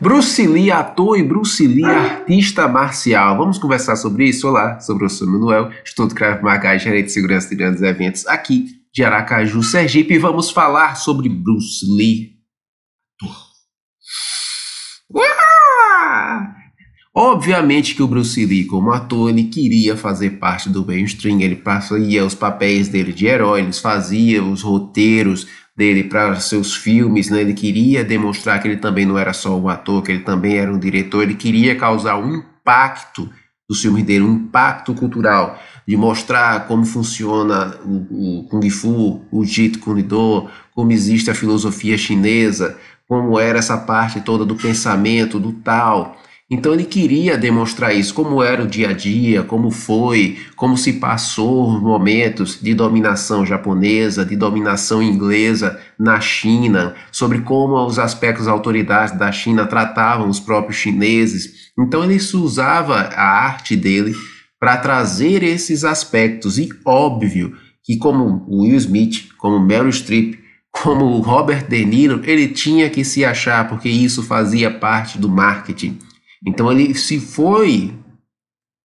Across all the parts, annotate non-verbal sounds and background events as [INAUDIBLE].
Bruce Lee, ator e Bruce Lee, artista marcial. Vamos conversar sobre isso? Olá, sou o professor Manuel, estudo Krav Maga gerente de segurança de grandes eventos aqui de Aracaju, Sergipe. E vamos falar sobre Bruce Lee. Obviamente que o Bruce Lee, como ator, ele queria fazer parte do mainstream, ele fazia os papéis dele de herói, ele fazia os roteiros, dele para seus filmes, né? Ele queria demonstrar que ele também não era só um ator, que ele também era um diretor, ele queria causar um impacto dos filmes dele, um impacto cultural, de mostrar como funciona o, o Kung Fu, o Jeet Kune Do, como existe a filosofia chinesa, como era essa parte toda do pensamento, do tal. Então ele queria demonstrar isso, como era o dia a dia, como foi, como se passou momentos de dominação japonesa, de dominação inglesa na China, sobre como os aspectos autoridades da China tratavam os próprios chineses. Então ele usava a arte dele para trazer esses aspectos e óbvio que como Will Smith, como Meryl Streep, como Robert De Niro, ele tinha que se achar porque isso fazia parte do marketing. Então ele se foi,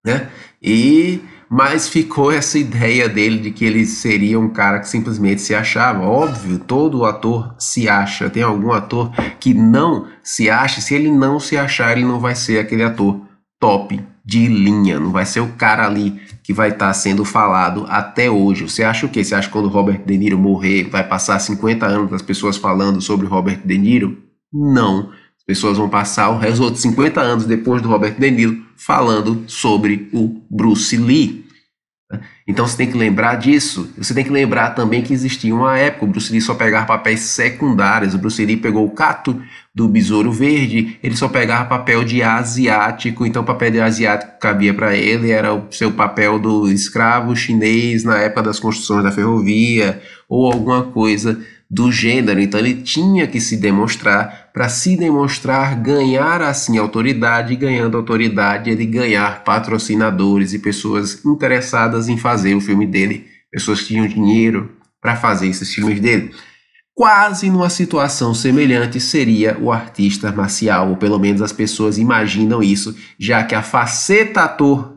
né? E mas ficou essa ideia dele de que ele seria um cara que simplesmente se achava. Óbvio, todo ator se acha. Tem algum ator que não se acha. Se ele não se achar, ele não vai ser aquele ator top de linha. Não vai ser o cara ali que vai estar tá sendo falado até hoje. Você acha o quê? Você acha que quando Robert De Niro morrer, vai passar 50 anos as pessoas falando sobre Robert De Niro? Não. As pessoas vão passar o resto de 50 anos depois do Roberto De Niro falando sobre o Bruce Lee. Né? Então você tem que lembrar disso. Você tem que lembrar também que existia uma época, o Bruce Lee só pegava papéis secundários. O Bruce Lee pegou o cato do Besouro Verde, ele só pegava papel de asiático, então o papel de asiático cabia para ele era o seu papel do escravo chinês na época das construções da ferrovia ou alguma coisa do gênero, então ele tinha que se demonstrar, para se demonstrar, ganhar assim autoridade, ganhando autoridade, ele ganhar patrocinadores e pessoas interessadas em fazer o filme dele, pessoas que tinham dinheiro para fazer esses filmes dele. Quase numa situação semelhante seria o artista marcial, ou pelo menos as pessoas imaginam isso, já que a faceta ator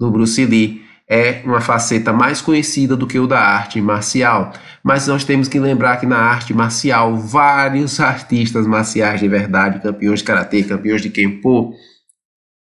do Bruce Lee é uma faceta mais conhecida do que o da arte marcial, mas nós temos que lembrar que na arte marcial vários [LAUGHS] artistas marciais de verdade, campeões de karatê, campeões de kenpo,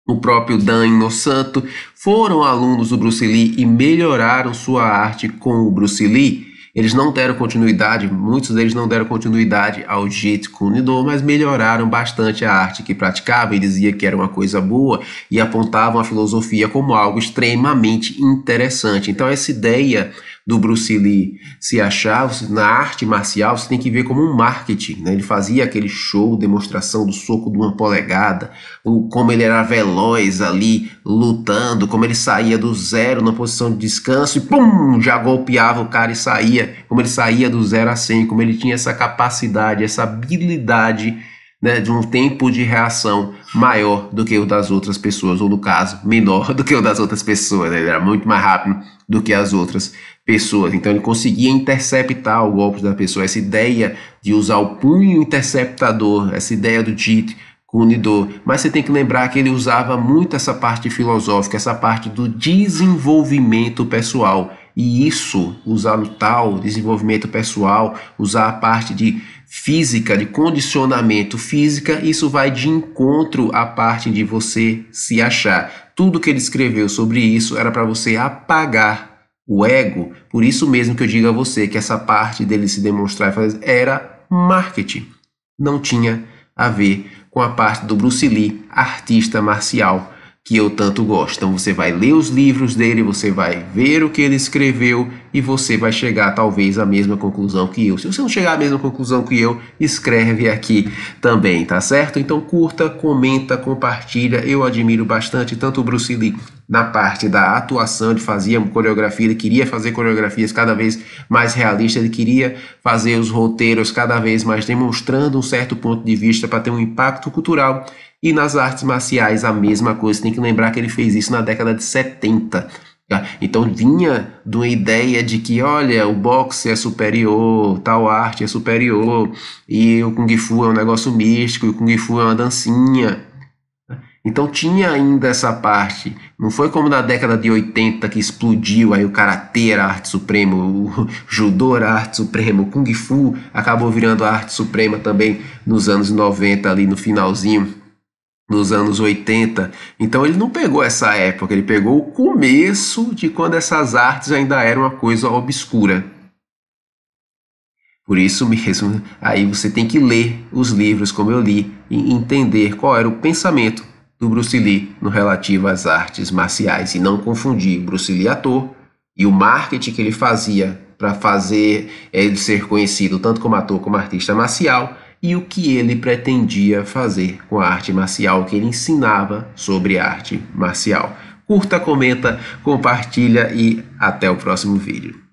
o próprio Dan Inosanto, foram alunos do Bruce Lee e melhoraram sua arte com o Bruce Lee. Eles não deram continuidade, muitos deles não deram continuidade ao Jeet Kune Do, mas melhoraram bastante a arte que praticavam e dizia que era uma coisa boa e apontavam a filosofia como algo extremamente interessante. Então essa ideia do Bruce Lee se achar na arte marcial, você tem que ver como um marketing. Né? Ele fazia aquele show, demonstração do soco de uma polegada, o, como ele era veloz ali, lutando, como ele saía do zero na posição de descanso e pum, já golpeava o cara e saía, como ele saía do zero a 100, como ele tinha essa capacidade, essa habilidade né, de um tempo de reação maior do que o das outras pessoas, ou no caso, menor do que o das outras pessoas. Né? Ele era muito mais rápido do que as outras pessoas. Então ele conseguia interceptar o golpe da pessoa. Essa ideia de usar o punho interceptador, essa ideia do JIT unidor Mas você tem que lembrar que ele usava muito essa parte filosófica, essa parte do desenvolvimento pessoal. E isso, usar o tal, desenvolvimento pessoal, usar a parte de física, de condicionamento física, isso vai de encontro à parte de você se achar. Tudo que ele escreveu sobre isso era para você apagar o ego. Por isso mesmo que eu digo a você que essa parte dele se demonstrar era marketing. Não tinha a ver com a parte do Bruce Lee, artista marcial que eu tanto gosto. Então você vai ler os livros dele, você vai ver o que ele escreveu e você vai chegar talvez à mesma conclusão que eu. Se você não chegar à mesma conclusão que eu, escreve aqui também, tá certo? Então curta, comenta, compartilha. Eu admiro bastante tanto o Bruce Lee na parte da atuação, ele fazia coreografia, ele queria fazer coreografias cada vez mais realistas, ele queria fazer os roteiros cada vez mais demonstrando um certo ponto de vista para ter um impacto cultural. E nas artes marciais a mesma coisa, tem que lembrar que ele fez isso na década de 70. Tá? Então vinha de uma ideia de que, olha, o boxe é superior, tal arte é superior, e o Kung Fu é um negócio místico, e o Kung Fu é uma dancinha. Então tinha ainda essa parte. Não foi como na década de 80 que explodiu aí o karatê era a arte suprema, o [LAUGHS] judô era a arte suprema, o kung fu acabou virando a arte suprema também nos anos 90 ali no finalzinho nos anos 80. Então ele não pegou essa época, ele pegou o começo de quando essas artes ainda eram uma coisa obscura. Por isso mesmo, aí você tem que ler os livros como eu li e entender qual era o pensamento do Bruce Lee no relativo às artes marciais e não confundir Bruce Lee ator e o marketing que ele fazia para fazer ele ser conhecido tanto como ator como artista marcial e o que ele pretendia fazer com a arte marcial, o que ele ensinava sobre arte marcial. Curta, comenta, compartilha e até o próximo vídeo.